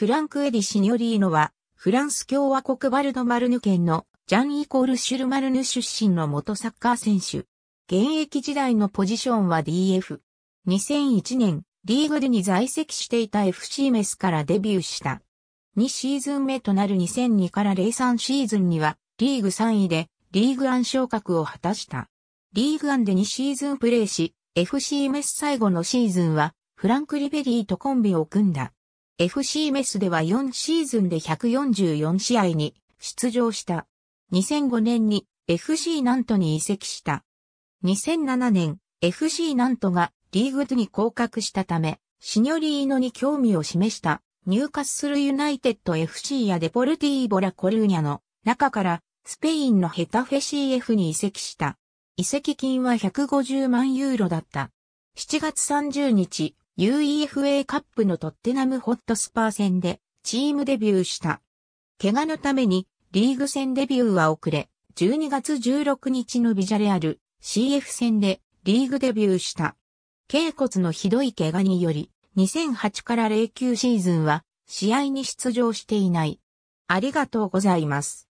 フランク・エディ・シニョリーノは、フランス共和国バルド・マルヌ県のジャン・イコール・シュル・マルヌ出身の元サッカー選手。現役時代のポジションは DF。2001年、リーグでに在籍していた FC メスからデビューした。2シーズン目となる2002から03シーズンには、リーグ3位で、リーグン昇格を果たした。リーグンで2シーズンプレーし、FC メス最後のシーズンは、フランク・リベリーとコンビを組んだ。FC メスでは4シーズンで144試合に出場した。2005年に FC ナントに移籍した。2007年、FC ナントがリーグ2に降格したため、シニョリーノに興味を示した入荷するユナイテッド FC やデポルティーボラコルーニャの中からスペインのヘタフェ CF に移籍した。移籍金は150万ユーロだった。7月30日、UEFA カップのトッテナムホットスパー戦でチームデビューした。怪我のためにリーグ戦デビューは遅れ、12月16日のビジャレアル CF 戦でリーグデビューした。頸骨のひどい怪我により、2008から09シーズンは試合に出場していない。ありがとうございます。